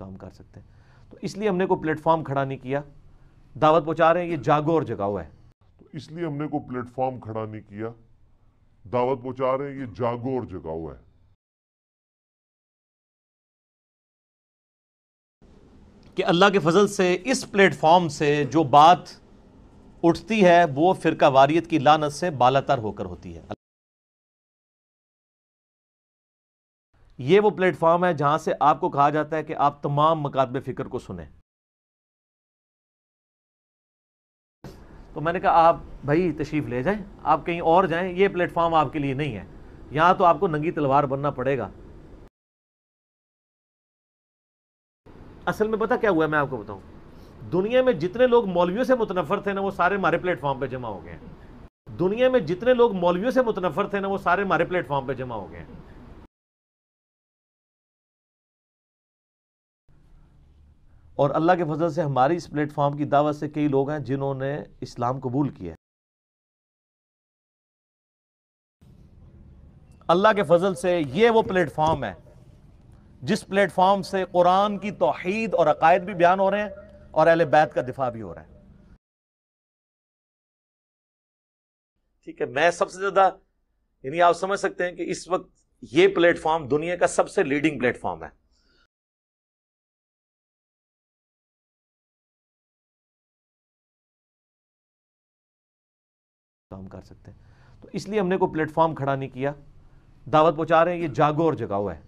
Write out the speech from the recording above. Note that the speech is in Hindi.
काम तो कर सकते हैं तो इसलिए हमने को प्लेटफॉर्म खड़ा नहीं किया दावत पहुंचा रहे हैं ये जागो और जगाओ है तो इसलिए हमने को प्लेटफॉर्म खड़ा नहीं किया दावत पहुंचा रहे हैं ये जागो और जगाओ है कि अल्लाह के फजल से इस प्लेटफॉर्म से जो बात उठती है वो फ़िरका वारियत की लानत से बालातर होकर होती है ये वो प्लेटफॉर्म है जहां से आपको कहा जाता है कि आप तमाम मकातब फ़िक्र को सुने तो मैंने कहा आप भाई तशीफ ले जाएं आप कहीं और जाएं ये प्लेटफॉर्म आपके लिए नहीं है यहां तो आपको नंगी तलवार बनना पड़ेगा असल में पता क्या हुआ मैं आपको बताऊं दुनिया में जितने लोग मौलवियों से मुतनफर थे ना वो सारे हमारे प्लेटफॉर्म पर जमा हो गए दुनिया में जितने लोग मौलवियों से मुतनफर थे ना वो सारे हमारे प्लेटफॉर्म पर जमा हो गए हैं और अल्लाह के फजल से हमारी इस प्लेटफॉर्म की दावत से कई लोग हैं जिन्होंने इस्लाम कबूल किया है अल्लाह के फजल से ये वो प्लेटफॉर्म है जिस प्लेटफॉर्म से कुरान की तोहद और अकायद भी बयान हो रहे हैं और अहल बैत का दिफा भी हो रहा है ठीक है मैं सबसे ज्यादा यानी आप समझ सकते हैं कि इस वक्त ये प्लेटफॉर्म दुनिया का सबसे लीडिंग प्लेटफॉर्म है काम तो कर सकते हैं तो इसलिए हमने कोई प्लेटफॉर्म खड़ा नहीं किया दावत पहुंचा रहे हैं ये जागो और जगाओ है